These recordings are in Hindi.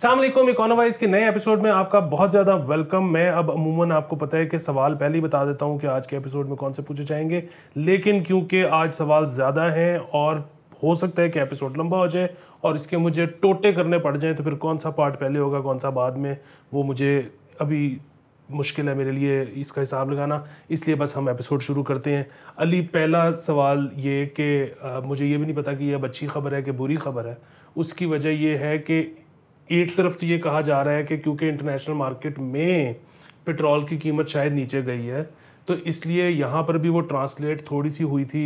सामकुम इकोनोवाइज के नए एपिसोड में आपका बहुत ज़्यादा वेलकम मैं अब अमूमन आपको पता है कि सवाल पहले ही बता देता हूँ कि आज के एपिसोड में कौन से पूछे जाएंगे लेकिन क्योंकि आज सवाल ज़्यादा हैं और हो सकता है कि एपिसोड लंबा हो जाए और इसके मुझे टोटे करने पड़ जाएँ तो फिर कौन सा पार्ट पहले होगा कौन सा बाद में वो मुझे अभी मुश्किल है मेरे लिए इसका हिसाब लगाना इसलिए बस हम एपिसोड शुरू करते हैं अली पहला सवाल ये कि मुझे ये भी नहीं पता कि यह अब अच्छी खबर है कि बुरी खबर है उसकी वजह यह है कि एक तरफ तो ये कहा जा रहा है कि क्योंकि इंटरनेशनल मार्केट में पेट्रोल की कीमत शायद नीचे गई है तो इसलिए यहाँ पर भी वो ट्रांसलेट थोड़ी सी हुई थी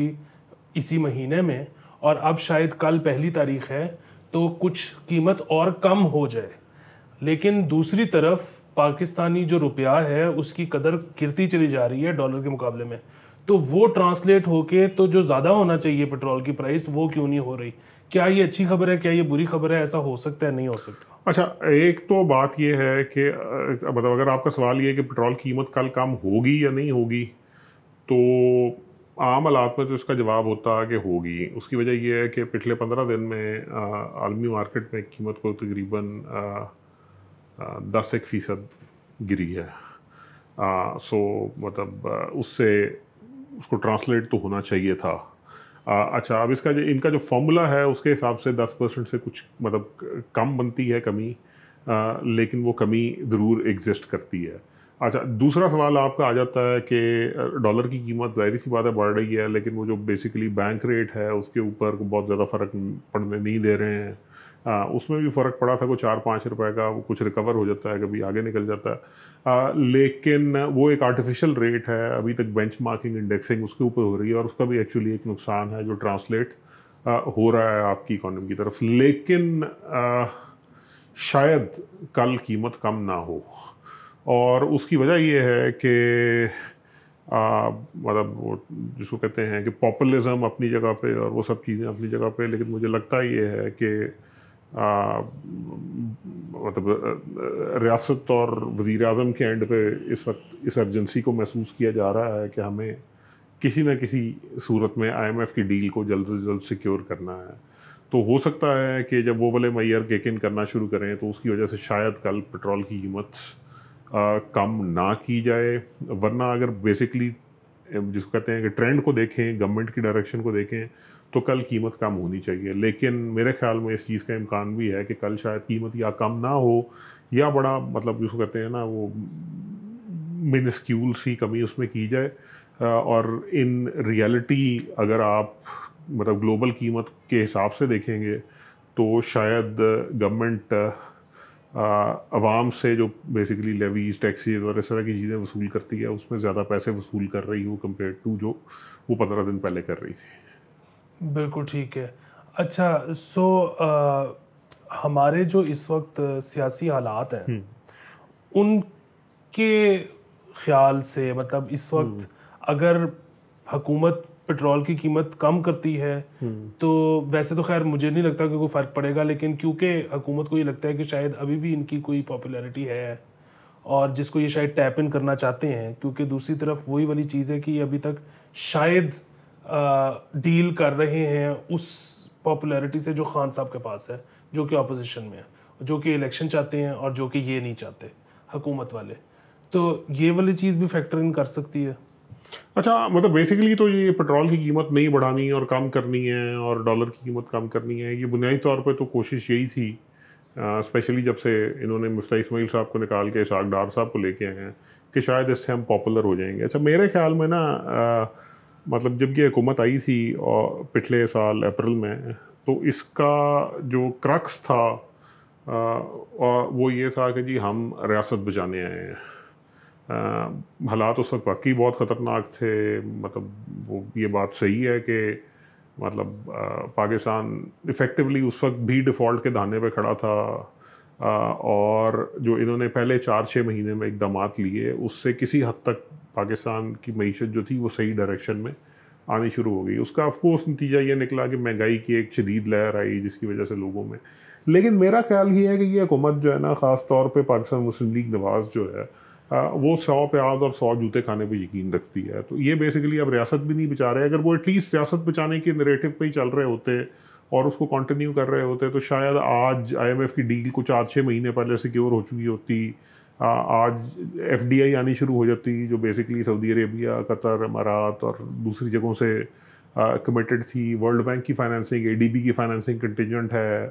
इसी महीने में और अब शायद कल पहली तारीख है तो कुछ कीमत और कम हो जाए लेकिन दूसरी तरफ पाकिस्तानी जो रुपया है उसकी कदर गिरती चली जा रही है डॉलर के मुकाबले में तो वो ट्रांसलेट होके तो जो ज़्यादा होना चाहिए पेट्रोल की प्राइस वो क्यों नहीं हो रही क्या ये अच्छी खबर है क्या ये बुरी खबर है ऐसा हो सकता है नहीं हो सकता अच्छा एक तो बात ये है कि मतलब अगर आपका सवाल ये है कि पेट्रोल कीमत कल कम होगी या नहीं होगी तो आम हालात में तो इसका जवाब होता है कि होगी उसकी वजह यह है कि पिछले पंद्रह दिन में आलमी मार्केट में कीमत को तकरीबन दस एक फ़ीसद गिरी है आ, सो मतलब उससे उसको ट्रांसलेट तो होना चाहिए था आ, अच्छा अब इसका जो इनका जो फॉर्मूला है उसके हिसाब से दस परसेंट से कुछ मतलब कम बनती है कमी आ, लेकिन वो कमी ज़रूर एग्जिस्ट करती है अच्छा दूसरा सवाल आपका आ जाता है कि डॉलर की कीमत जाहिर सी बात है बढ़ रही है लेकिन वो जो बेसिकली बैंक रेट है उसके ऊपर बहुत ज़्यादा फ़र्क पड़ने नहीं दे रहे हैं आ, उसमें भी फ़र्क पड़ा था कोई चार पाँच रुपए का वो कुछ रिकवर हो जाता है कभी आगे निकल जाता है आ, लेकिन वो एक आर्टिफिशियल रेट है अभी तक बेंच मार्किंग इंडेक्सिंग उसके ऊपर हो रही है और उसका भी एक्चुअली एक नुकसान है जो ट्रांसलेट हो रहा है आपकी इकोनॉमी की तरफ लेकिन आ, शायद कल कीमत कम ना हो और उसकी वजह ये है कि मतलब जिसको कहते हैं कि पॉपुलिज्म अपनी जगह पे और वो सब चीज़ें अपनी जगह पे लेकिन मुझे लगता ये है कि मतलब रियासत और वज़ी अजम के एंड पे इस वक्त इस अर्जेंसी को महसूस किया जा रहा है कि हमें किसी न किसी सूरत में आईएमएफ की डील को जल्द से जल्द सिक्योर करना है तो हो सकता है कि जब वो वाले मैयर केक इन करना शुरू करें तो उसकी वजह से शायद कल पेट्रोल की कीमत कम ना की जाए वरना अगर बेसिकली जिसको कहते हैं कि ट्रेंड को देखें गवर्नमेंट की डायरेक्शन को देखें तो कल कीमत कम होनी चाहिए लेकिन मेरे ख्याल में इस चीज़ का इम्कान भी है कि कल शायद कीमत या कम ना हो या बड़ा मतलब जिसको कहते हैं ना वो मिनस्क्यूल सी कमी उसमें की जाए और इन रियलिटी अगर आप मतलब ग्लोबल कीमत के हिसाब से देखेंगे तो शायद गवर्नमेंट आवाम से जो बेसिकली लेवीज टैक्सीज और इस तरह की चीज़ें वसूल करती है उसमें ज़्यादा पैसे वसूल कर रही हो कम्पेयर टू जो वो पंद्रह दिन पहले कर रही थी बिल्कुल ठीक है अच्छा सो आ, हमारे जो इस वक्त सियासी हालात हैं हम्म। उनके ख्याल से मतलब इस हम्म। वक्त अगर हकूमत पेट्रोल की कीमत कम करती है हम्म। तो वैसे तो खैर मुझे नहीं लगता कि कोई फ़र्क पड़ेगा लेकिन क्योंकि हुकूमत को ये लगता है कि शायद अभी भी इनकी कोई पॉपुलैरिटी है और जिसको ये शायद टैप इन करना चाहते हैं क्योंकि दूसरी तरफ वही वाली चीज़ है कि अभी तक शायद डील कर रहे हैं उस पॉपुलैरिटी से जो खान साहब के पास है जो कि अपोजिशन में है जो कि इलेक्शन चाहते हैं और जो कि ये नहीं चाहते हुकूमत वाले तो ये वाली चीज़ भी फैक्टर इन कर सकती है अच्छा मतलब बेसिकली तो ये पेट्रोल की कीमत नहीं बढ़ानी और कम करनी है और डॉलर की कीमत कम करनी है ये बुनियादी तौर पर तो कोशिश यही थी स्पेशली जब से इन्होंने मुफ्ता इसमाइल साहब को निकाल के इसाक डार साहब को लेके आए हैं कि शायद इससे हम पॉपुलर हो जाएंगे अच्छा मेरे ख्याल में ना आ, मतलब जब ये हुकूमत आई थी और पिछले साल अप्रैल में तो इसका जो क्रक्स था आ, और वो ये था कि जी हम रियासत बचाने आए हैं हालात उस वक्त वाकई बहुत ख़तरनाक थे मतलब वो ये बात सही है कि मतलब पाकिस्तान इफ़ेक्टिवली उस वक्त भी डिफ़ॉल्ट के धाने पे खड़ा था और जो इन्होंने पहले चार छः महीने में इकदाम लिए उससे किसी हद तक पाकिस्तान की मीशत जो थी वो सही डायरेक्शन में आनी शुरू हो गई उसका ऑफकोर्स नतीजा ये निकला कि महंगाई की एक शदीद लहर आई जिसकी वजह से लोगों में लेकिन मेरा ख्याल ये है कि ये हुकूमत जो है ना ख़ास तौर पर पाकिस्तान मुस्लिम लीग नवाज़ जो है वो सौ प्याज और सौ जूते खाने पर यकीन रखती है तो ये बेसिकली अब रियासत भी नहीं बचा रहे अगर वो एटलीस्ट रियासत बचाने के नरेटिव पर ही चल रहे होते और उसको कंटिन्यू कर रहे होते तो शायद आज आईएमएफ की डील कुछ आठ छः महीने पहले सिक्योर हो चुकी होती आ, आज एफडीआई आनी शुरू हो जाती जो बेसिकली सऊदी अरेबिया कतर अमारात और दूसरी जगहों से कमिटेड थी वर्ल्ड बैंक की फाइनेंसिंग ए की फाइनेंसिंग कंटिजेंट है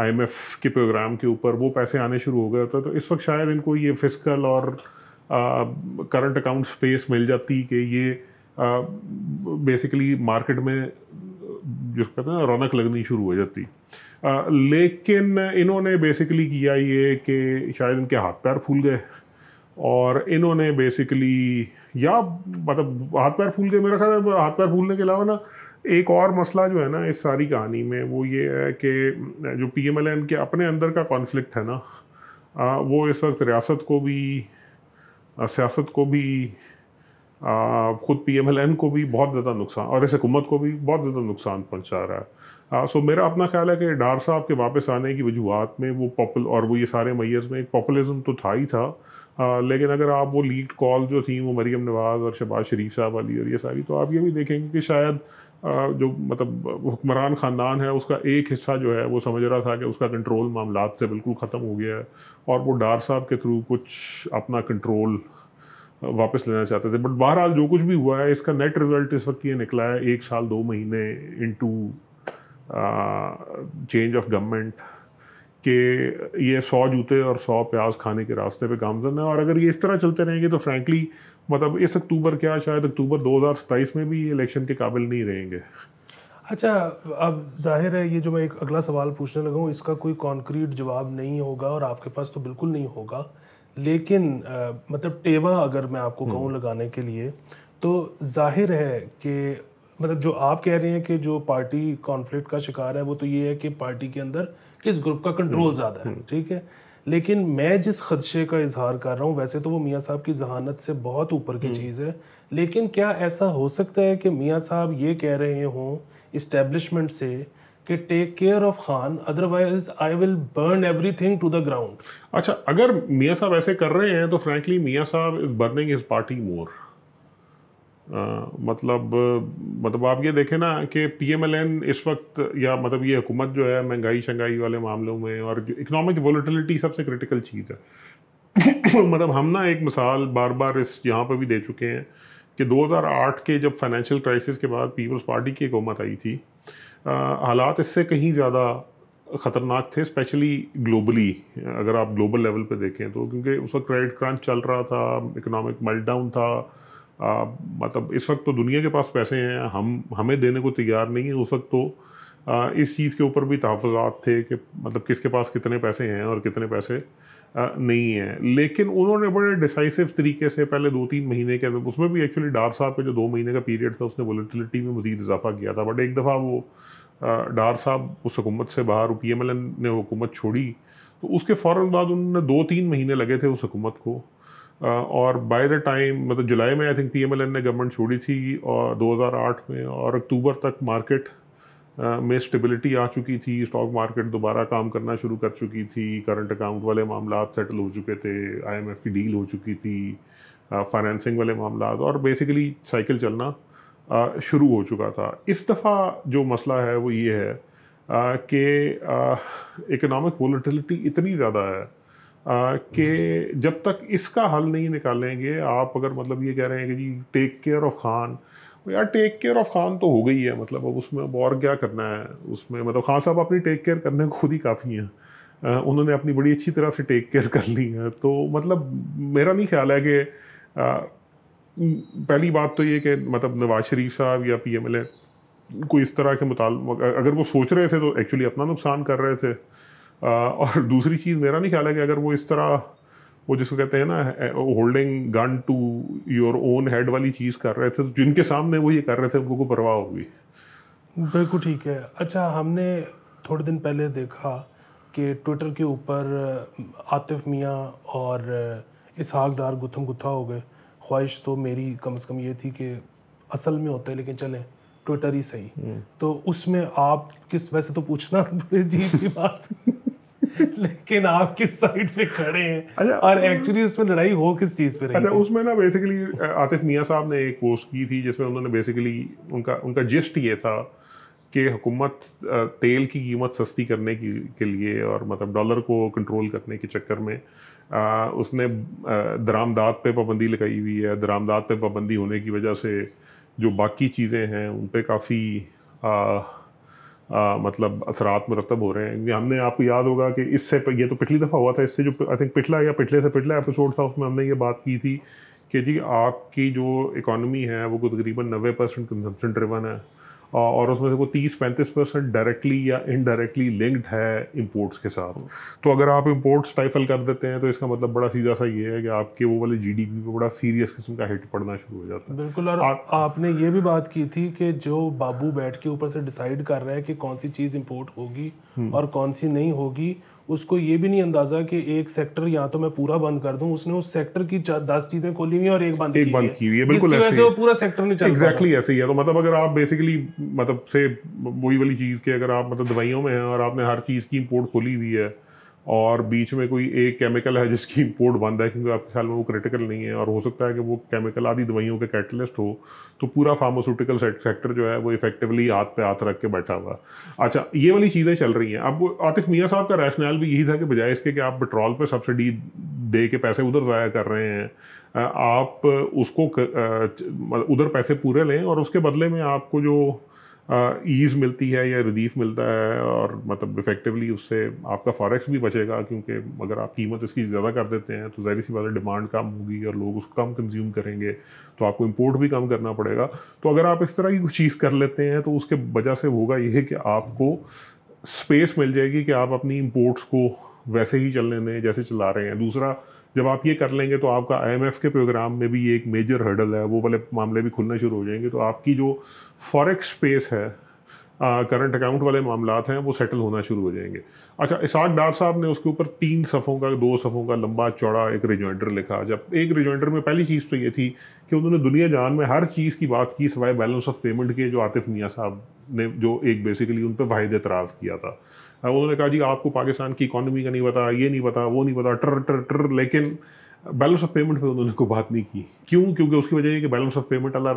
आई एफ़ के प्रोग्राम के ऊपर वो पैसे आने शुरू हो गए होते तो इस वक्त शायद इनको ये फिजिकल और करंट अकाउंट स्पेस मिल जाती कि ये बेसिकली मार्केट में जिसका ना रौनक लगनी शुरू हो जाती आ, लेकिन इन्होंने बेसिकली किया ये कि शायद इनके हाथ पैर फूल गए और इन्होंने बेसिकली या मतलब हाथ पैर फूल गए मेरा ख्याल हाथ पैर फूलने के अलावा ना एक और मसला जो है ना इस सारी कहानी में वो ये है कि जो पी एम एल एन के अपने अंदर का कॉन्फ्लिक्ट है ना वो इस वक्त रियासत को भी सियासत को भी खुद पी को भी बहुत ज़्यादा नुकसान और इस हुकूमत को भी बहुत ज़्यादा नुकसान पहुँचा रहा है आ, सो मेरा अपना ख्याल है कि डार साहब के वापस आने की वजूहत में वो पॉपुल और वो ये सारे मैयर्स में एक पॉपुलिज्म तो था ही था आ, लेकिन अगर आप वो लीड कॉल जो थी वो मरीम नवाज़ और शबाज शरीफ साहब वाली और ये सारी तो आप ये भी देखेंगे कि शायद आ, जो मतलब हुक्मरान ख़ानदान है उसका एक हिस्सा जो है वो समझ रहा था कि उसका कंट्रोल मामला से बिल्कुल ख़त्म हो गया है और वो डार साहब के थ्रू कुछ अपना कंट्रोल वापस लेना चाहते थे बट बहरहाल जो कुछ भी हुआ है इसका नेट रिजल्ट इस वक्त ये निकला है एक साल दो महीने into change of government के ये सौ जूते और सौ प्याज खाने के रास्ते पे गामजन है और अगर ये इस तरह चलते रहेंगे तो फ्रैंकली मतलब इस अक्टूबर क्या शायद अक्टूबर 2027 में भी ये इलेक्शन के काबिल नहीं रहेंगे अच्छा अब जाहिर है ये जो मैं एक अगला सवाल पूछने लगा हूँ इसका कोई कॉन्क्रीट जवाब नहीं होगा और आपके पास तो बिल्कुल नहीं होगा लेकिन आ, मतलब टेवा अगर मैं आपको हम्म। कहूँ लगाने के लिए तो जाहिर है कि मतलब जो आप कह रहे हैं कि जो पार्टी कॉन्फ्लिक्ट का शिकार है वो तो ये है कि पार्टी के अंदर किस ग्रुप का कंट्रोल हम्म। ज़्यादा है हम्म। ठीक है लेकिन मैं जिस खदशे का इजहार कर रहा हूँ वैसे तो वो मियाँ साहब की जहानत से बहुत ऊपर की चीज़ है लेकिन क्या ऐसा हो सकता है कि मियाँ साहब ये कह रहे हों इस्टेब्लिशमेंट से कि take care of Khan otherwise I will burn thing to the ground अच्छा अगर मियाँ साहब ऐसे कर रहे हैं तो फ्रेंकली मियाँ साहब is burning his party more मतलब मतलब आप ये देखें ना कि पी एम एल एन इस वक्त या मतलब ये हुकूमत जो है महंगाई शंगाई वाले मामलों में और इकनॉमिक वोलेटिलिटी सबसे क्रिटिकल चीज़ है मतलब हम ना एक मिसाल बार बार इस यहाँ पर भी दे चुके हैं कि 2008 के जब फाइनेंशियल क्राइसिस के बाद पीपल्स पार्टी की हुकूमत आई थी हालात इससे कहीं ज़्यादा ख़तरनाक थे स्पेशली ग्लोबली अगर आप ग्लोबल लेवल पे देखें तो क्योंकि उस वक्त क्रेडिट क्रांच चल रहा था इकोनॉमिक मेल्टडाउन था आ, मतलब इस वक्त तो दुनिया के पास पैसे हैं हम हमें देने को तैयार नहीं है उस वक्त तो आ, इस चीज़ के ऊपर भी तहफ़ात थे कि मतलब किसके पास कितने पैसे हैं और कितने पैसे नहीं है लेकिन उन्होंने बड़े डिसाइसिव तरीके से पहले दो तीन महीने के अंदर उसमें भी एक्चुअली डार साहब का जो दो महीने का पीरियड था उसने वोलेटिलिटी में मजीद इजाफा किया था बट एक दफ़ा वो डार साहब उस हुकूमत से बाहर पी एम एल एन ने हुकूमत छोड़ी तो उसके फ़ौर बाद उन्होंने दो तीन महीने लगे थे उस हुकूमत को और बाय द टाइम मतलब जुलाई में I think P M L N ने गवर्नमेंट छोड़ी थी और दो हज़ार आठ में और अक्टूबर तक मार्केट में स्टेबिलिटी आ चुकी थी स्टॉक मार्केट दोबारा काम करना शुरू कर चुकी थी करंट अकाउंट वाले मामला सेटल हो चुके थे आईएमएफ की डील हो चुकी थी फाइनेंसिंग वाले मामला और बेसिकली साइकिल चलना शुरू हो चुका था इस दफ़ा जो मसला है वो ये है कि इकोनॉमिक वोलेटिलिटी इतनी ज़्यादा है कि जब तक इसका हल नहीं निकालेंगे आप अगर मतलब ये कह रहे हैं कि जी टेक केयर ऑफ खान तो यार टेक केयर ऑफ खान तो हो गई है मतलब अब उसमें अब और क्या करना है उसमें मतलब खान साहब अपनी टेक केयर करने को खुद ही काफ़ी हैं उन्होंने अपनी बड़ी अच्छी तरह से टेक केयर कर ली है तो मतलब मेरा नहीं ख्याल है कि पहली बात तो ये कि मतलब नवाज शरीफ साहब या पी एम एल ए कोई इस तरह के मुताल अगर वो सोच रहे थे तो एक्चुअली अपना नुकसान कर रहे थे और दूसरी चीज़ मेरा नहीं ख्याल है कि अगर वो इस तरह वो जिसको कहते हैं ना holding gun to your own head वाली चीज़ कर रहे थे तो जिनके सामने वो ये कर रहे थे उनको परवाह होगी बिल्कुल ठीक है अच्छा हमने थोड़े दिन पहले देखा कि ट्विटर के ऊपर आतिफ मियाँ और इसहाक डार गुथम गुथा हो गए ख्वाहिश तो मेरी कम से कम ये थी कि असल में होते लेकिन चले ट्विटर ही सही हम्म। तो उसमें आप किस वैसे तो पूछना जी सी बात लेकिन आप किस साइड पे खड़े हैं अच्छा, और एक्चुअली उसमें लड़ाई हो किस चीज़ पे रही अच्छा उसमें ना बेसिकली आतिफ मियाँ साहब ने एक पोस्ट की थी जिसमें उन्होंने बेसिकली उनका उनका जिस्ट ये था कि हुकूमत तेल की कीमत सस्ती करने की के लिए और मतलब डॉलर को कंट्रोल करने के चक्कर में आ, उसने दरामदाद पे पाबंदी लगाई हुई है दरामदाद पे पाबंदी होने की वजह से जो बाकी चीज़ें हैं उन पर काफ़ी आ, मतलब असरात मरतब हो रहे हैं हमने आपको याद होगा कि इससे ये तो पिछली दफ़ा हुआ था इससे जो आई थिंक पिछला या पिछले से पिछला एपिसोड था उसमें हमने ये बात की थी कि जी आपकी जो इकानमी है वो तकरीबन नबे परसेंट कंजम्पन ड्रिवन है और उसमें से कोई तीस पैंतीस परसेंट डायरेक्टली या इनडायरेक्टली लिंक्ड है इंपोर्ट्स के साथ तो अगर आप इंपोर्ट्स टाइफल कर देते हैं तो इसका मतलब बड़ा सीधा सा ये है कि आपके वो वाले जीडीपी पे बड़ा सीरियस किस्म का हिट पड़ना शुरू हो जाता है बिल्कुल और आ, आपने ये भी बात की थी कि जो बाबू बैठ के ऊपर से डिसाइड कर रहे हैं कि कौन सी चीज़ इम्पोर्ट होगी हम्म। और कौन सी नहीं होगी उसको ये भी नहीं अंदाजा कि एक सेक्टर या तो मैं पूरा बंद कर दूं उसने उस सेक्टर की दस चीजें खोली हुई और एक बंद एक बंद की हुई है बिल्कुल ऐसे वो पूरा सेक्टर नहीं चल एग्जैक्टली ऐसे ही है तो मतलब अगर आप बेसिकली मतलब से वही वाली चीज़ के अगर आप मतलब दवाइयों में हैं और आपने हर चीज़ की इम्पोर्ट खोली हुई है और बीच में कोई एक केमिकल है जिसकी इम्पोर्ट बंद है क्योंकि आपके ख्याल में वो क्रिटिकल नहीं है और हो सकता है कि वो केमिकल आदि दवाइयों के कैटलिस्ट हो तो पूरा फार्मास्यूटिकल सेक्टर जो है वो इफेक्टिवली हाथ पे हाथ रख के बैठा हुआ अच्छा ये वाली चीज़ें चल रही हैं अब आतिफ मियाँ साहब का रैशनल भी यही था कि बजाय इसके कि आप पेट्रोल पर सब्सिडी दे के पैसे उधर ज़ाया कर रहे हैं आप उसको उधर पैसे पूरे लें और उसके बदले में आपको जो ईज मिलती है या रिलीफ मिलता है और मतलब इफेक्टिवली उससे आपका फॉरेक्स भी बचेगा क्योंकि अगर आप कीमत इसकी ज़्यादा कर देते हैं तो जहरी सी बात है डिमांड कम होगी और लोग उसको कम कंज्यूम करेंगे तो आपको इम्पोर्ट भी कम करना पड़ेगा तो अगर आप इस तरह की कुछ चीज़ कर लेते हैं तो उसके वजह से होगा यह कि आपको स्पेस मिल जाएगी कि आप अपनी इम्पोर्ट्स को वैसे ही चलने दें जैसे चला रहे हैं दूसरा जब आप ये कर लेंगे तो आपका आई के प्रोग्राम में भी ये एक मेजर हर्डल है वो वाले मामले भी खुलने शुरू हो जाएंगे तो आपकी जो फॉरेक्स स्पेस है करंट अकाउंट वाले मामला हैं वो सेटल होना शुरू हो जाएंगे अच्छा इसाक डार साहब ने उसके ऊपर तीन सफ़ों का दो सफ़ों का लंबा चौड़ा एक रिजॉइंडर लिखा जब एक रिजॉइंडर में पहली चीज़ तो ये थी कि उन्होंने दुनिया जान में हर चीज़ की बात की सवाए बैलेंस ऑफ पेमेंट के जो आतिफ मियाँ साहब ने जो एक बेसिकली उन पर वाहिद एतराज़ किया था उन्होंने कहा जी आपको पाकिस्तान की इकोनॉमी का नहीं पता ये नहीं पता वो नहीं पता टर टर टर लेकिन बैलेंस ऑफ पेमेंट पे उन्होंने कोई बात नहीं की क्यों क्योंकि उसकी वजह ये कि बैलेंस ऑफ पेमेंट वाला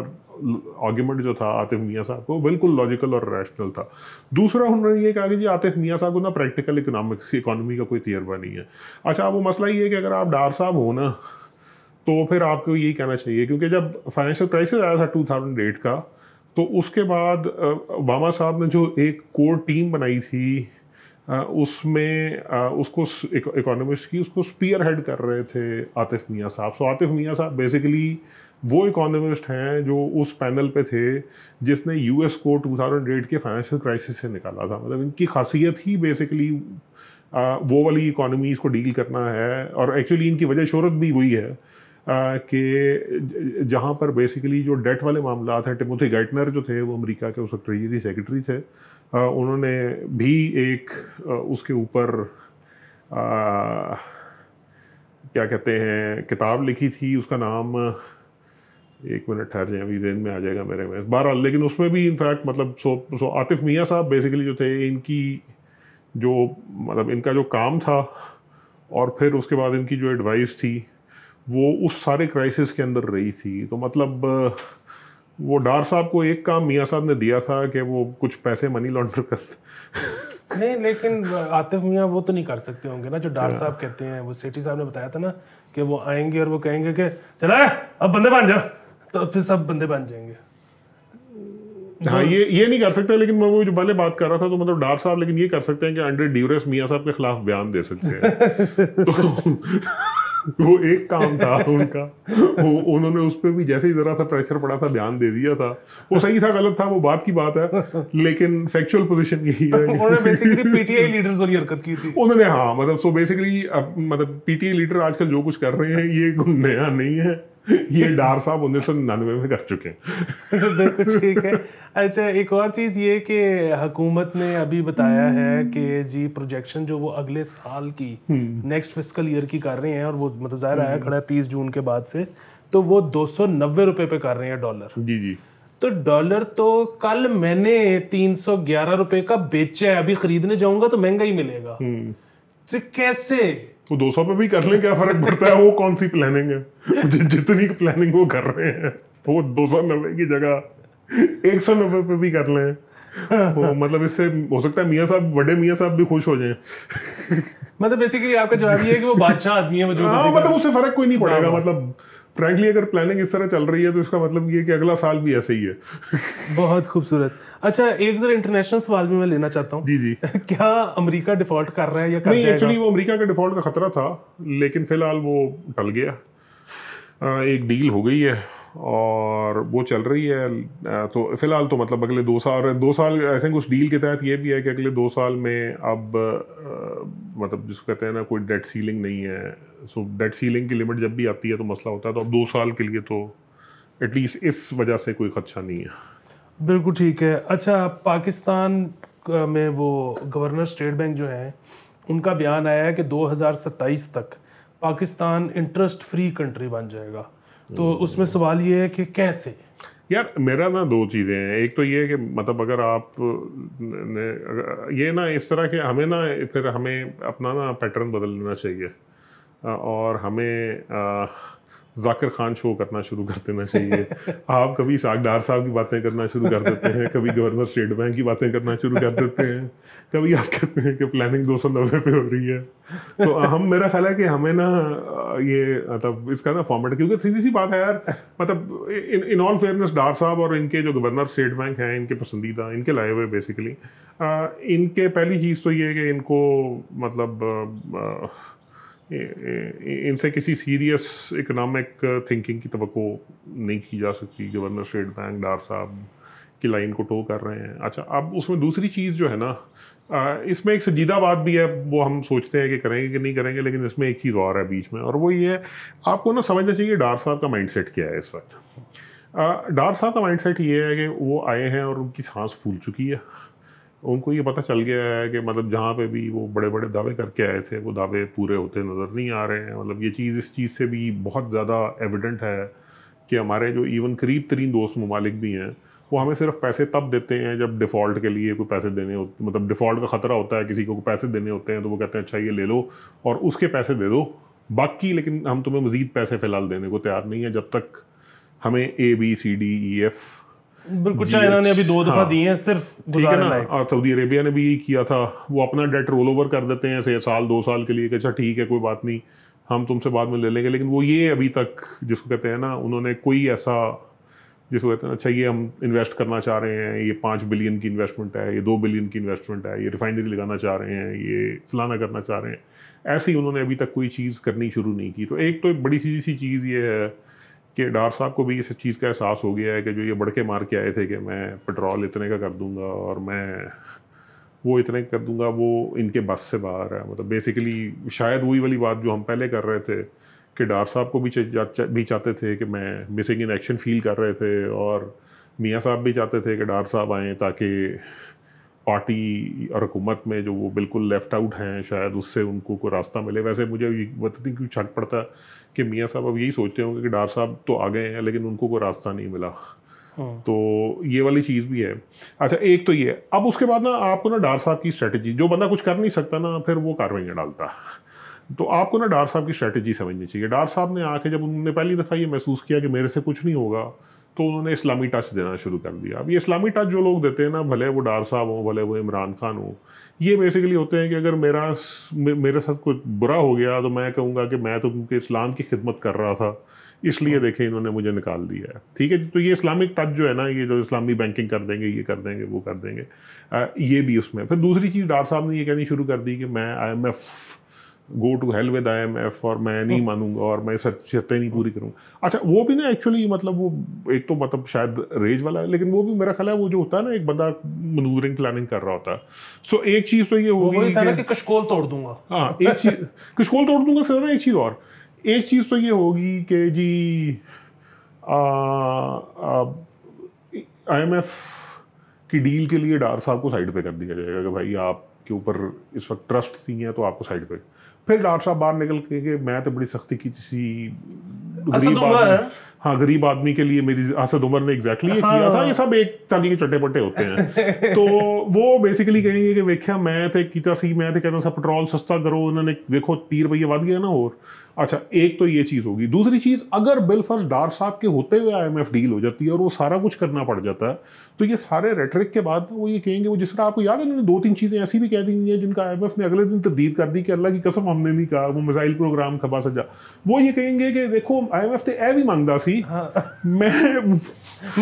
आर्ग्यूमेंट जो था आतिफ मियाँ साहब को बिल्कुल लॉजिकल और रैशनल था दूसरा उन्होंने ये कहा कि जी आतिफ मियाँ साहब को ना प्रैक्टिकल इकोनॉमिक्स इकोनॉमी का कोई तजर्बा नहीं है अच्छा वो मसला ये है कि अगर आप डार साहब हो ना तो फिर आपको यही कहना चाहिए क्योंकि जब फाइनेंशियल क्राइसिस आया था टू थाउजेंड एट का तो उसके बाद ओबामा साहब ने जो एक कोर टीम बनाई थी उसमें उसको इकोनॉमिक्स की उसको स्पीयर हेड कर रहे थे आतिफ मियाँ साहब सो आतिफ मियाँ साहब बेसिकली वो इकोनॉमिस्ट हैं जो उस पैनल पे थे जिसने यूएस को 2008 के फाइनेंशियल क्राइसिस से निकाला था मतलब इनकी खासियत ही बेसिकली वो वाली इकोनॉमीज़ को डील करना है और एक्चुअली इनकी वजह शहरत भी वही है कि जहाँ पर बेसिकली जो डेट वाले मामला हैं टिमोथी गाइटनर जो थे वो अमेरिका के उस ट्रेजरी सेक्रेटरी थे उन्होंने भी एक उसके ऊपर क्या कहते हैं किताब लिखी थी उसका नाम एक मिनट ठहर जाए अभी रेंज में आ जाएगा मेरे में बहरहाल लेकिन उसमें भी इनफैक्ट मतलब सो सो आतिफ मियाँ साहब बेसिकली जो थे इनकी जो मतलब इनका जो काम था और फिर उसके बाद इनकी जो एडवाइस थी वो उस सारे क्राइसिस के अंदर रही थी तो मतलब वो डार साहब को एक काम मियाँ साहब ने दिया था कि वो कुछ पैसे मनी लॉन्डर कर नहीं लेकिन आतिफ मियाँ वो तो नहीं कर सकते होंगे ना जो डार हाँ। साहब कहते हैं वो सेठी साहब ने बताया था ना कि वो आएंगे और वो कहेंगे कि चला अब बंदे बन जाओ तो फिर सब बंदे बन जाएंगे हाँ ये ये नहीं कर सकते लेकिन मैं वो जो पहले बात कर रहा था तो मतलब डार साहब लेकिन ये कर सकते हैं कि अंडर ड्यूरस मियाँ साहब के खिलाफ बयान दे सकते हैं तो वो एक काम था उनका वो उन्होंने उस पर भी जैसे ही ज़रा सा प्रेशर पड़ा था ध्यान दे दिया था वो सही था गलत था वो बात की बात है लेकिन फैक्चुअल पोजीशन यही है उन्होंने बेसिकली पीटीआई लीडर्स वाली हरकत की थी उन्होंने हाँ मतलब सो बेसिकली मतलब पीटीआई लीडर आजकल जो कुछ कर रहे हैं ये नया नहीं है ये डार साहब उन्नीस सौ निन्यानवे में कर चुके हैं बिल्कुल ठीक है अच्छा एक और चीज़ ये कि हुकूमत ने अभी बताया है कि जी प्रोजेक्शन जो वो अगले साल की नेक्स्ट फिस्कल ईयर की कर रहे हैं और वो मतलब ज़ाहिर आया हम्म। खड़ा तीस जून के बाद से तो वो दो सौ नब्बे रुपए पे कर रहे हैं डॉलर जी जी तो डॉलर तो कल मैंने तीन सौ ग्यारह रुपए का बेचा है अभी खरीदने जाऊंगा तो महंगा ही मिलेगा हम्म। तो कैसे वो तो दो सौ पे भी कर ले क्या फर्क पड़ता है वो कौन सी प्लानिंग है मुझे जितनी प्लानिंग वो कर रहे हैं वो दो सौ नब्बे की जगह एक सौ नब्बे पे भी कर लें वो मतलब इससे हो सकता है मियाँ साहब बड़े मियाँ साहब भी खुश हो जाएं मतलब बेसिकली आपका जवाब ये है कि वो बादशाह आदमी है हाँ, मतलब उससे फर्क कोई नहीं पड़ेगा हाँ, हाँ। मतलब फ्रेंकली अगर प्लानिंग इस तरह चल रही है तो इसका मतलब ये कि अगला साल भी ऐसे ही है बहुत खूबसूरत अच्छा एक जरा इंटरनेशनल सवाल भी मैं लेना चाहता हूँ जी जी क्या अमेरिका डिफॉल्ट कर रहा है या कर नहीं एक्चुअली वो अमेरिका का डिफॉल्ट का खतरा था लेकिन फिलहाल वो टल गया आ, एक डील हो गई है और वो चल रही है तो फिलहाल तो मतलब अगले दो साल दो साल ऐसे कुछ डील के तहत ये भी है कि अगले दो साल में अब मतलब जिसको कहते हैं ना कोई डेट सीलिंग नहीं है सो डेट सीलिंग की लिमिट जब भी आती है तो मसला होता है तो अब दो साल के लिए तो एटलीस्ट इस वजह से कोई खदशा नहीं है बिल्कुल ठीक है अच्छा पाकिस्तान में वो गवर्नर स्टेट बैंक जो है उनका बयान आया है कि 2027 तक पाकिस्तान इंटरेस्ट फ्री कंट्री बन जाएगा तो उसमें सवाल ये है कि कैसे यार मेरा ना दो चीज़ें हैं एक तो ये है कि मतलब अगर आप ने ये ना इस तरह के हमें ना फिर हमें अपना ना पैटर्न बदल लेना चाहिए और हमें जाकिर खान शो करना शुरू कर देना चाहिए आप कभी सागडार साहब की बातें करना शुरू कर देते हैं कभी गवर्नर स्टेट बैंक की बातें करना शुरू कर देते हैं कभी आप कहते हैं कि प्लानिंग दो सौ नब्बे पे हो रही है तो हम मेरा ख्याल है कि हमें ना ये मतलब इसका ना फॉर्मेट क्योंकि सीधी सी बात है यार मतलब इन इन ऑल फेयरनेस डार साहब और इनके जो गवर्नर स्टेट बैंक हैं इनके पसंदीदा इनके लाए हुए बेसिकली इनके पहली चीज़ तो ये है कि इनको मतलब इनसे किसी सीरियस इकोनॉमिक थिंकिंग की तो नहीं की जा सकती गवर्नर स्टेट बैंक डार साहब की लाइन को टो कर रहे हैं अच्छा अब उसमें दूसरी चीज़ जो है ना इसमें एक संजीदा बात भी है वो हम सोचते हैं कि करेंगे कि नहीं करेंगे लेकिन इसमें एक चीज़ और है बीच में और वो ये है आपको ना समझना चाहिए डार साहब का माइंड क्या है इस वक्त डार साहब का माइंड ये है कि वो आए हैं और उनकी सांस फूल चुकी है उनको ये पता चल गया है कि मतलब जहाँ पे भी वो बड़े बड़े दावे करके आए थे वो दावे पूरे होते नज़र नहीं आ रहे हैं मतलब ये चीज़ इस चीज़ से भी बहुत ज़्यादा एविडेंट है कि हमारे जो इवन करीब तरीन दोस्त ममालिक भी हैं वो हमें सिर्फ पैसे तब देते हैं जब डिफ़ॉल्ट के लिए कोई पैसे देने होते मतलब डिफ़ॉल्ट का ख़तरा होता है किसी को पैसे देने होते हैं तो वो कहते हैं अच्छा ये ले लो और उसके पैसे दे दो बाकी लेकिन हम तुम्हें मज़ीद पैसे फ़िलहाल देने को तैयार नहीं है जब तक हमें A B C D E F बिल्कुल चाइना ने अभी दो दफा हाँ, दी हैं सिर्फ ठीक और हाँ, सऊदी अरेबिया ने भी यही किया था वो अपना डेट रोल ओवर कर देते हैं ऐसे साल दो साल के लिए अच्छा ठीक है कोई बात नहीं हम तुमसे बाद में ले लेंगे लेकिन वो ये अभी तक जिसको कहते हैं ना उन्होंने कोई ऐसा जिसको कहते हैं अच्छा ये हम इन्वेस्ट करना चाह रहे हैं ये पाँच बिलियन की इन्वेस्टमेंट है ये दो बिलियन की इन्वेस्टमेंट है ये रिफाइनरी लगाना चाह रहे हैं ये फलाना करना चाह रहे हैं ऐसी उन्होंने अभी तक कोई चीज़ करनी शुरू नहीं की तो एक तो एक बड़ी सी सी चीज़ ये है कि डार साहब को भी इस चीज़ का एहसास हो गया है कि जो ये बढ़ के मार के आए थे कि मैं पेट्रोल इतने का कर दूंगा और मैं वो इतने कर दूंगा वो इनके बस से बाहर है मतलब बेसिकली शायद वही वाली बात जो हम पहले कर रहे थे कि डार साहब को भी चा, भी चाहते थे कि मैं मिसिंग इन एक्शन फील कर रहे थे और मियाँ साहब भी चाहते थे कि डार साहब आएँ ताकि पार्टी और हुकूमत में जो वो बिल्कुल लेफ्ट आउट हैं शायद उससे उनको कोई रास्ता मिले वैसे मुझे पता नहीं क्यों छट पड़ता कि मियाँ साहब अब यही सोचते होंगे कि डार साहब तो आ गए हैं लेकिन उनको कोई रास्ता नहीं मिला हाँ। तो ये वाली चीज़ भी है अच्छा एक तो ये अब उसके बाद ना आपको ना डार साहब की स्ट्रेटजी जो बंदा कुछ कर नहीं सकता ना फिर वो कार्रवाइयाँ डालता तो आपको ना डार साहब की स्ट्रेटजी समझनी चाहिए डार साहब ने आके जब उन्होंने पहली दफ़ा ये महसूस किया कि मेरे से कुछ नहीं होगा तो उन्होंने इस्लामी टच देना शुरू कर दिया अब ये इस्लामी टच जो लोग देते हैं ना भले वो डार साहब हों भले वो इमरान खान हों ये बेसिकली होते हैं कि अगर मेरा मेरे साथ कुछ बुरा हो गया तो मैं कहूँगा कि मैं तो उनके इस्लाम की खिदमत कर रहा था इसलिए हाँ। देखें इन्होंने मुझे निकाल दिया है ठीक है तो ये इस्लामिक टच जो है ना ये जो इस्लामी बैंकिंग कर देंगे ये कर देंगे वो कर देंगे आ, ये भी उसमें फिर दूसरी चीज़ डार साहब ने ये कहनी शुरू कर दी कि मैं I M F go to hell with I M F और मैं नहीं hmm. मानूंगा और मैं सत्यतें नहीं पूरी करूंगा अच्छा वो भी ना एक्चुअली मतलब वो एक तो मतलब शायद रेज वाला है लेकिन वो भी मेरा ख्याल है वो जो होता है ना एक बंदा मनूवरिंग प्लानिंग कर रहा होता है सो एक चीज़ तो ये होगी कि कशकोल तोड़ दूंगा हाँ एक चीज़ कशकोल तोड़ दूंगा सर एक चीज़ और एक चीज़ तो ये होगी कि जी आई एम एफ की डील के लिए डार साहब को साइड पे कर दिया जाएगा कि भाई आपके ऊपर इस वक्त ट्रस्ट थी है तो आपको साइड पे फिर डॉक्टर साहब बाहर निकल के, के मैं तो बड़ी सख्ती की किसी गरीब आदमी हाँ गरीब आदमी के लिए मेरी असद उमर ने एग्जैक्टली exactly हाँ। ये किया था हाँ। ये सब एक चांदी के चट्टे पट्टे होते हैं तो वो बेसिकली कहेंगे कि वेख्या मैं तो कीता मैं तो कहता सा पेट्रोल सस्ता करो उन्होंने देखो तीह रुपये वध गया ना और अच्छा एक तो ये चीज़ होगी दूसरी चीज़ अगर बिलफर्स डार साहब के होते हुए आई डील हो जाती है और वो सारा कुछ करना पड़ जाता है तो ये सारे रेटरिक के बाद वो ये कहेंगे वो जिस तरह आपको याद है उन्होंने दो तीन चीज़ें ऐसी भी कह दी हैं जिनका आई ने अगले दिन तब्दील कर दी कि अल्लाह की कसम हमने नहीं कहा वो मिसाइल प्रोग्राम खबा सजा वो ये कहेंगे कि देखो आई एम एफ तो यह भी मांगता सी हाँ। मैं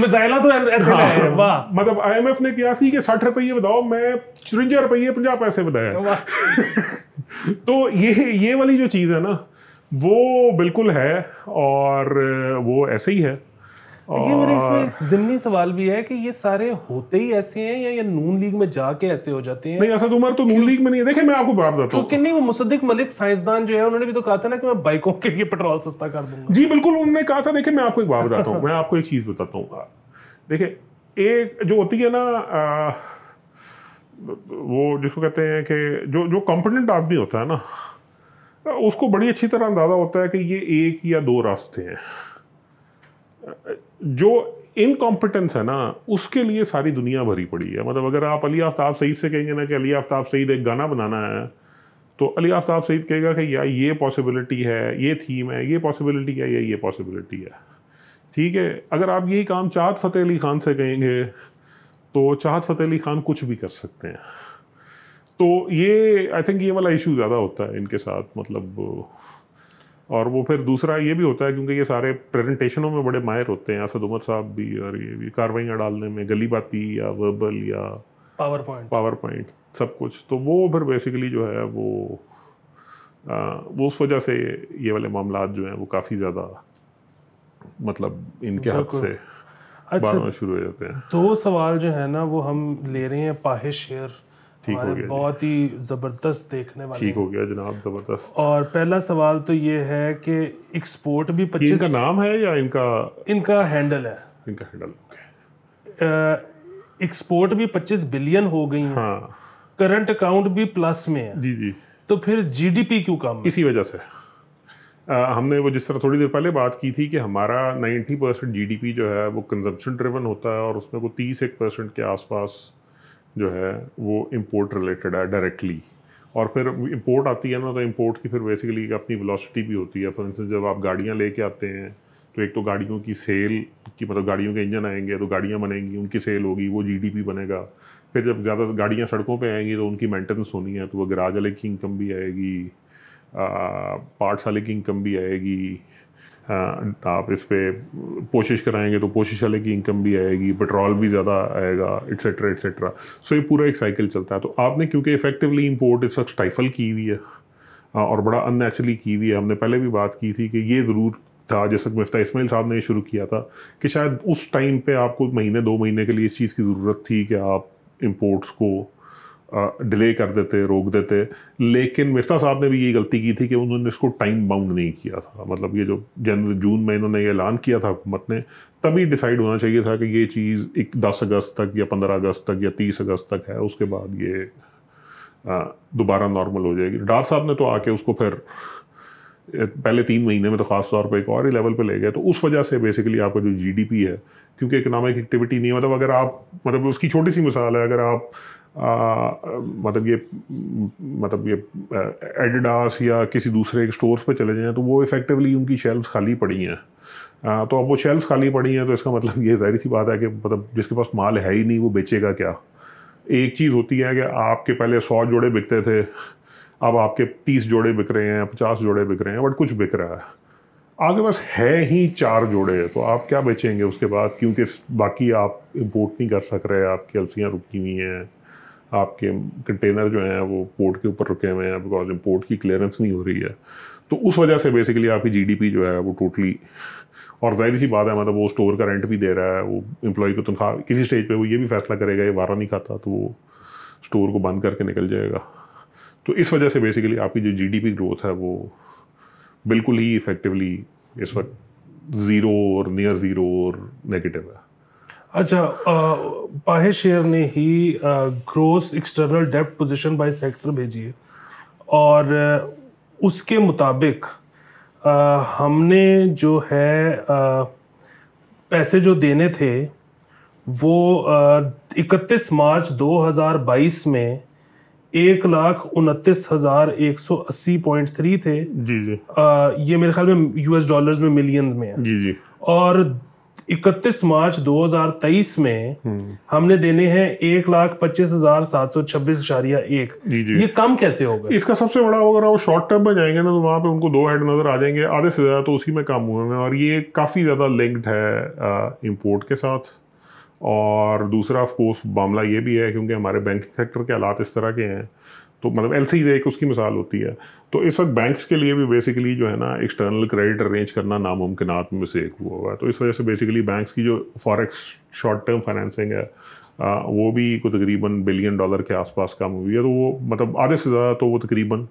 मिसाइला तो हाँ, मतलब आई एम एफ ने कहा सी कि साठ रुपये बताओ मैं चुरुंजा रुपये पंजा पैसे बताया तो ये ये वाली जो चीज़ है ना वो बिल्कुल है और वो ऐसे ही है और... इसमें जिमनी सवाल भी है कि ये सारे होते ही ऐसे हैं या ये नून लीग में जाके ऐसे हो जाते हैं नहीं ऐसा तुम्हारे तो नून लीग में नहीं है देखे मैं आपको बात बताता हूँ नहीं वो मुसद्दिक मलिक साइंसदान जो है उन्होंने भी तो कहा था ना कि मैं बाइकों के लिए पेट्रोल सस्ता कर दूंगा जी बिल्कुल उन्होंने कहा था देखिए मैं आपको एक बात बताता हूँ मैं आपको एक चीज़ बताता हूँ देखे एक जो होती है ना वो जिसको कहते हैं कि जो जो कॉम्पिटेंट आदमी होता है ना उसको बड़ी अच्छी तरह अंदाज़ा होता है कि ये एक या दो रास्ते हैं जो इनकॉम्पिटेंस है ना उसके लिए सारी दुनिया भरी पड़ी है मतलब अगर आप अली आफ्ताब सईद से कहेंगे ना कि अली आफ्ताब सईद एक गाना बनाना है तो अली आफ्ताब सईद कहेगा कि यार ये पॉसिबिलिटी है ये थीम है ये पॉसिबिलिटी है या ये पॉसिबिलिटी है ठीक है अगर आप यही काम चाहत फ़तेह अली ख़ान से कहेंगे तो चाहत फ़तेह अली ख़ान कुछ भी कर सकते हैं तो ये आई थिंक ये वाला इशू ज़्यादा होता है इनके साथ मतलब और वो फिर दूसरा ये भी होता है क्योंकि ये सारे प्रेजेंटेशनों में बड़े माहिर होते हैं असद उमर साहब भी और ये भी कार्रवाइयाँ डालने में गली बाती या वर्बल या पावर पॉइंट पावर पॉइंट सब कुछ तो वो फिर बेसिकली जो है वो आ, वो उस वजह से ये वाले मामला जो हैं वो काफ़ी ज़्यादा मतलब इनके हक से अच्छा शुरू हो जाते हैं दो सवाल जो है ना वो हम ले रहे हैं पाहिश शेयर ठीक हो गया बहुत ही ज़बरदस्त देखने वाले ठीक हो गया जनाब ज़बरदस्त और पहला सवाल तो ये है कि एक्सपोर्ट भी पच्चीस इनका नाम है या इनका इनका हैंडल है इनका हैंडल एक्सपोर्ट भी पच्चीस बिलियन हो गई हाँ करंट अकाउंट भी प्लस में है जी जी तो फिर जीडीपी क्यों कम इसी वजह से आ, हमने वो जिस तरह थोड़ी देर पहले बात की थी कि हमारा 90 परसेंट जी जो है वो कंजम्पशन ड्रिवन होता है और उसमें वो 30 एक परसेंट के आसपास जो है वो इम्पोर्ट रिलेटेड है डायरेक्टली और फिर इम्पोर्ट आती है ना तो इम्पोर्ट की फिर बेसिकली अपनी वेलोसिटी भी होती है फॉर इंस्टेंस जब आप गाड़ियाँ लेके आते हैं तो एक तो गाड़ियों की सेल की मतलब गाड़ियों के इंजन आएंगे तो गाड़ियाँ बनेंगी उनकी सेल होगी वो जीडीपी बनेगा फिर जब ज़्यादा गाड़ियाँ सड़कों पे आएंगी तो उनकी मेंटेनेंस होनी है तो वो गराज वाले की इनकम भी आएगी पार्ट्स वाले की इनकम भी आएगी आप इस पर कोशिश कराएंगे तो कोशिश वाले की इनकम भी आएगी पेट्रोल भी ज़्यादा आएगा एट्सेट्रा एट्सेट्रा सो ये पूरा एक साइकिल चलता है तो आपने क्योंकि इफेक्टिवली इम्पोर्ट इस वक्त स्टाइफल की हुई है और बड़ा अननेचुरली की हुई है हमने पहले भी बात की थी कि ये ज़रूर था जैसे मुफ्ता इसमाइल साहब ने ये शुरू किया था कि शायद उस टाइम पर आपको महीने दो महीने के लिए इस चीज़ की ज़रूरत थी कि आप इम्पोर्ट्स को डिले कर देते रोक देते लेकिन मिफ्ता साहब ने भी ये गलती की थी कि उन्होंने इसको टाइम बाउंड नहीं किया था मतलब ये जो जनवरी जून में इन्होंने ये ऐलान किया था हुकूमत ने तभी डिसाइड होना चाहिए था कि ये चीज़ एक दस अगस्त तक या पंद्रह अगस्त तक या तीस अगस्त तक है उसके बाद ये दोबारा नॉर्मल हो जाएगी डार साहब ने तो आके उसको फिर पहले तीन महीने में तो खास तौर पे एक और ही लेवल पे ले गए तो उस वजह से बेसिकली आपका जो जीडीपी है क्योंकि इकनॉमिक एक्टिविटी नहीं है मतलब अगर आप मतलब उसकी छोटी सी मिसाल है अगर आप मतलब ये मतलब ये एडिडास या किसी दूसरे स्टोर्स पे चले जाएँ तो वो इफ़ेक्टिवली उनकी शेल्फ खाली पड़ी हैं तो अब वो शेल्फ खाली पड़ी हैं तो इसका मतलब ये जाहिर सी बात है कि मतलब जिसके पास माल है ही नहीं वो बेचेगा क्या एक चीज़ होती है कि आपके पहले सौ जोड़े बिकते थे अब आपके तीस जोड़े बिक रहे हैं पचास जोड़े बिक रहे हैं बट कुछ बिक रहा है आपके पास है ही चार जोड़े तो आप क्या बेचेंगे उसके बाद क्योंकि बाकी आप इम्पोर्ट नहीं कर सक रहे आपकी अलसियाँ रुकी हुई हैं आपके कंटेनर जो हैं वो पोर्ट के ऊपर रुके हुए हैं बिकॉज पोर्ट की क्लियरेंस नहीं हो रही है तो उस वजह से बेसिकली आपकी जीडीपी जो है वो टोटली और जाहिर सी बात है मतलब वो स्टोर का रेंट भी दे रहा है वो एम्प्लॉय को तनख्वाह किसी स्टेज पे वो ये भी फैसला करेगा ये वारा नहीं खाता तो वो स्टोर को बंद करके निकल जाएगा तो इस वजह से बेसिकली आपकी जो जीडीपी ग्रोथ है वो बिल्कुल ही इफेक्टिवली इस वक्त ज़ीरो और नियर ज़ीरो और नेगेटिव है अच्छा पाहे शेयर ने ही ग्रोस एक्सटर्नल डेप्ट पोजीशन बाय सेक्टर भेजी है और उसके मुताबिक हमने जो है पैसे जो देने थे वो इकतीस मार्च 2022 में एक लाख उनतीस हजार एक सौ अस्सी पॉइंट थ्री थे जी जी आ, ये मेरे ख्याल में यूएस डॉलर्स में मिलियंस में है जी जी और इकतीस मार्च 2023 में हमने देने हैं एक लाख पच्चीस हजार सात सौ छब्बीस इशारिया एक ये कम कैसे होगा इसका सबसे बड़ा अगर वो शॉर्ट टर्म में जाएंगे ना तो वहाँ पे उनको दो हेड नजर आ जाएंगे आधे से ज्यादा तो उसी में काम हुए हैं और ये काफी ज्यादा लिंक्ड है इम्पोर्ट के साथ और दूसरा ऑफकोर्स मामला ये भी है क्योंकि हमारे बैंकिंग सेक्टर के हालात इस तरह के हैं तो मतलब एल एक उसकी मिसाल होती है तो इस वक्त बैंक्स के लिए भी बेसिकली जो है ना एक्सटर्नल क्रेडिट अरेंज करना नामुमकिन में से एक हुआ हुआ है तो इस वजह से बेसिकली बैंक्स की जो फॉरेक्स शॉर्ट टर्म फाइनेंसिंग है आ, वो भी को तकरीबन बिलियन डॉलर के आसपास कम हुई है तो वो मतलब आधे से ज़्यादा तो वो तकरीबन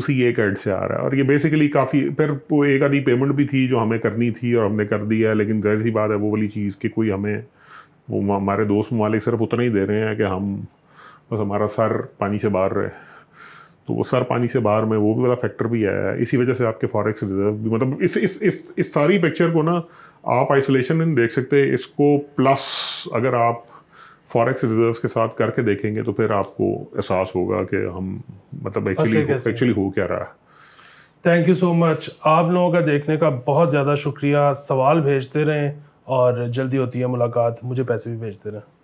उसी एक एड से आ रहा है और ये बेसिकली काफ़ी फिर वो एक आधी पेमेंट भी थी जो हमें करनी थी और हमने कर दिया लेकिन जाहिर सी बात है वो वाली चीज़ कि कोई हमें वो हमारे दोस्त ममालिक सिर्फ उतना ही दे रहे हैं कि हम बस हमारा सर पानी से बाहर रहे तो वो सर पानी से बाहर में वो भी वाला फैक्टर भी आया है इसी वजह से आपके फॉरेक्स रिजर्व भी मतलब इस इस इस इस सारी पिक्चर को ना आप आइसोलेशन में देख सकते इसको प्लस अगर आप फॉरेक्स रिजर्व्स के साथ करके देखेंगे तो फिर आपको एहसास होगा कि हम मतलब एक्चुअली एक्चुअली हो क्या रहा है थैंक यू सो मच आप लोगों का देखने का बहुत ज़्यादा शुक्रिया सवाल भेजते रहें और जल्दी होती है मुलाकात मुझे पैसे भी भेजते रहें